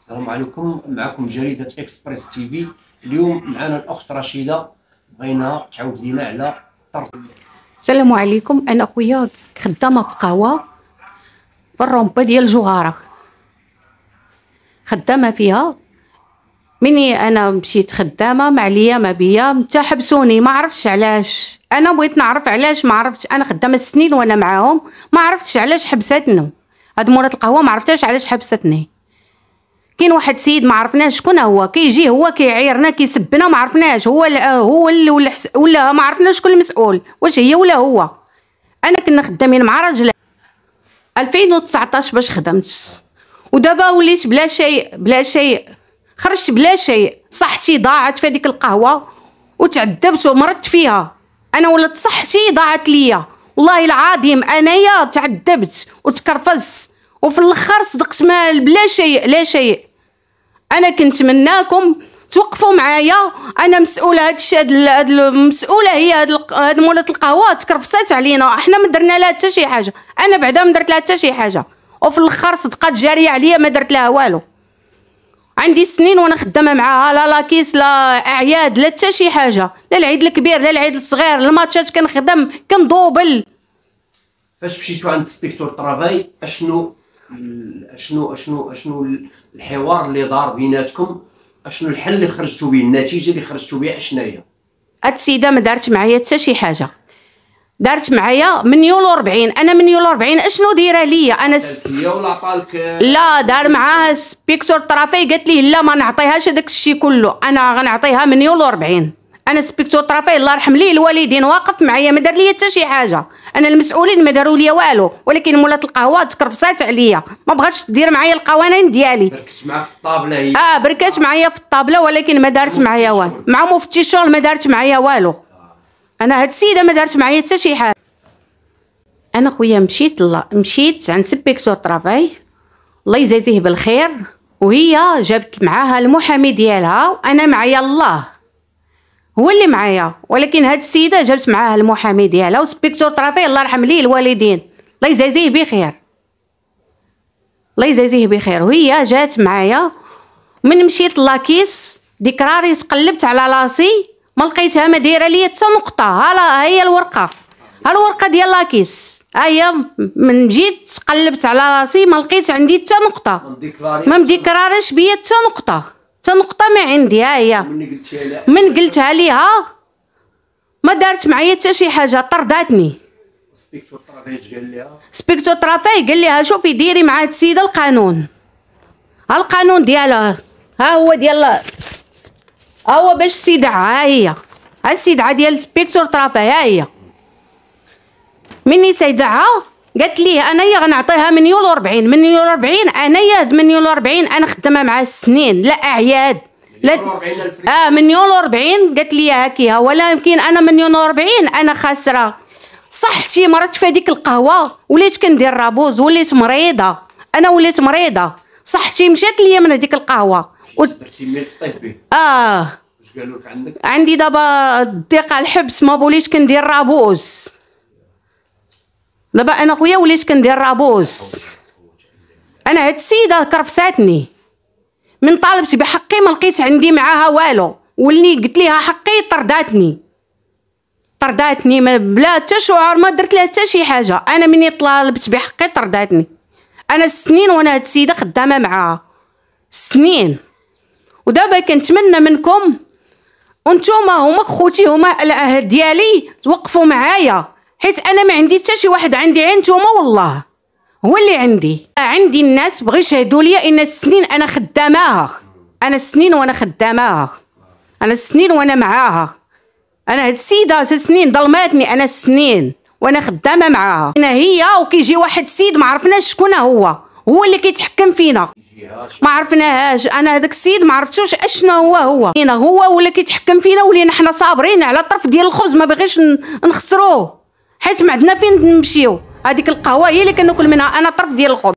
السلام عليكم معكم جريدة اكسبريس تي في اليوم معنا الأخت رشيدة بغينا تعاود لينا على طرف السلام عليكم أنا خويا خدامة في قهوة في الرومبا ديال جوهرة خدامة فيها مني انا مشيت خدامه ما عليا ما بيا حتى حبسوني ما عرفتش علاش انا بغيت نعرف علاش ما عرفتش انا خدامه سنين وانا معاهم ما عرفتش علاش حبستني هاد مولات القهوه ما عرفتش علاش حبستني كاين واحد سيد ما عرفناش شكون هو كيجي هو كيعيرنا كيسبنا ما عرفناش هو آه، هو اللي ولا ولا ما عرفناش شكون المسؤول واش هي ولا هو انا كنا خدامين مع راجل 2019 باش خدمت ودابا وليت بلا شيء بلا شيء خرجت بلا شيء صحتي ضاعت في هذيك القهوه وتعذبت ومرضت فيها انا ولات صحتي ضاعت ليا والله العظيم انايا تعذبت وتكرفزت وفي الاخر صدقت مال بلا شيء لا شيء انا كنتمناكم توقفوا معايا انا مسؤوله هاد الشيء هاد المسؤوله هي هاد مولات القهوه تكرفصات علينا احنا ما درنا لها حتى شي حاجه انا بعدا ما درت لها حتى شي حاجه وفي الاخر صدقات جاريه عليا ما درت لها والو عندي سنين وانا خدامه معاها لا لا كيس لا اعياد لا حتى شي حاجه لا العيد الكبير لا العيد الصغير الماتشات كنخدم كندوبل فاش مشيتو عند سبيكتور طرافاي اشنو اشنو اشنو اشنو الحوار اللي دار بيناتكم اشنو الحل اللي خرجتوا به النتيجه اللي خرجتوا بها اشنا هي هاد السيده ما دارت معايا حتى شي حاجه دارت معايا من يولو 40 انا من يولو 40 اشنو دايره ليا انا س... لا دار معاها سبيكتور طرافي قالت لي لا ما نعطيهاش هذاك الشيء كله انا غنعطيها من يولو 40 انا سبيكتور طرفي الله يرحم ليه الوالدين واقف معايا ما دار لي حتى شي حاجه انا المسؤولين ما داروا لي والو ولكن مولات القهوه تكرفصات عليا ما بغاتش دير معايا القوانين ديالي بركت معاك في الطابله هي اه بركات معايا في الطابله ولكن ما دارت معايا والو مع مفتي الشغل ما دارت معايا والو انا هاد السيده ما دارت معايا حتى شي حاجه انا خويا مشيت لا مشيت عند سبيكتور طرافاي الله يجازيه بالخير وهي جابت معاها المحامي ديالها وانا معايا الله هو اللي معايا ولكن هاد السيده جابت معاها المحامي ديالها وسبيكتور طرافي الله يرحم ليه الوالدين الله يجازيه بخير الله يجازيه بخير وهي جات معايا من مشيت لاكيس ديك راري تقلبت على راسي ما لقيتها ما دايره ليا حتى نقطه ها هي الورقه ها الورقه ديال لاكيس ها هي من جيت قلبت على راسي ما لقيت عندي حتى نقطه ما مديكراريش بيا حتى نقطه نقطه ما عندي ها هي من قلتها ليها ما دارت معايا حتى شي حاجه طرداتني سبيكتو ترافاي قال لها شوفي ديري مع هاد السيده القانون ها القانون ديالها ها هو ديال ها هو باش السيدعه ها هي ها السيدعه ديال سبيكتور ترافاي ها هي مني سيدعها قالت لي انايا غنعطيها من يولو 40 من يولو 40 انايا من يولو 40 انا خدامه مع السنين لا اعياد لا اه من يولو 40 قالت لي ها ولا يمكن انا من يولو 40 انا خاسره صح شي مرات في هذيك القهوه وليت كندير رابوز وليت مريضه انا وليت مريضه صح شي مشات ليا من هذيك القهوه و... اه عندي دابا الضيقه الحبس ما بوليش كندير رابوز دابا انا خويا وليت كندير رابوس انا هاد السيده كرفساتني من طالبت بحقي ما لقيت عندي معاها والو واللي قلت ليها حقي طرداتني طرداتني ما بلا حتى شعور ما درت لها حتى شي حاجه انا مني طالبت بحقي طرداتني انا سنين وانا هاد السيده خدامه معاها سنين ودابا كنتمنى منكم انتوما هما خوتي هما الاهل ديالي توقفوا معايا حيت انا ما عندي حتى شي واحد عندي عين نتوما والله هو اللي عندي عندي الناس بغي يشهدوا لي ان السنين انا خداماها انا السنين وانا خداماها انا السنين وانا معاها انا هاد السيده سنين ظلماتني انا السنين وانا خدامه معاها انا هي وكيجي واحد السيد ما عرفناش شكون هو هو اللي كيتحكم فينا ما عرفناهاش انا هذاك السيد ما عرفتوش اشنو هو هو هنا هو ولا كيتحكم فينا ولينا حنا صابرين على طرف ديال الخبز ما بغيش نخسروه حيت ما عندنا فين نمشيو هذيك القهوه هي اللي كناكل منها انا طرف ديال الخبز